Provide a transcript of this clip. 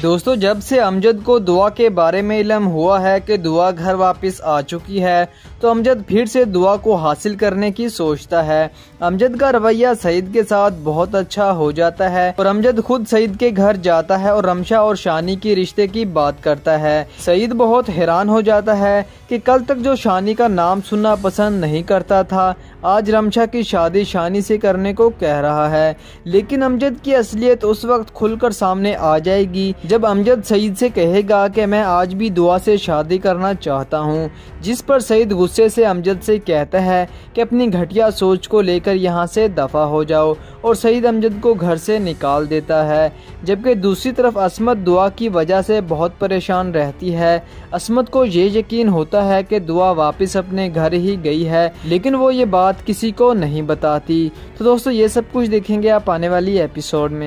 दोस्तों जब से अमजद को दुआ के बारे में इलम हुआ है कि दुआ घर वापस आ चुकी है तो अमजद फिर से दुआ को हासिल करने की सोचता है अमजद का रवैया सईद के साथ बहुत अच्छा हो जाता है और अमजद खुद सईद के घर जाता है और रमशा और शानी की रिश्ते की बात करता है सईद बहुत हैरान हो जाता है कि कल तक जो शानी का नाम सुनना पसंद नहीं करता था आज रमशा की शादी शानी से करने को कह रहा है लेकिन अमजद की असलियत उस वक्त खुलकर सामने आ जाएगी जब अमजद सईद से कहेगा कि मैं आज भी दुआ से शादी करना चाहता हूँ जिस पर सईद गुस्से से अमजद से कहता है कि अपनी घटिया सोच को लेकर यहाँ से दफ़ा हो जाओ और सईद अमजद को घर से निकाल देता है जबकि दूसरी तरफ असमत दुआ की वजह से बहुत परेशान रहती है असमत को ये यकीन होता है कि दुआ वापस अपने घर ही गई है लेकिन वो ये बात किसी को नहीं बताती तो दोस्तों ये सब कुछ देखेंगे आप आने वाली एपिसोड में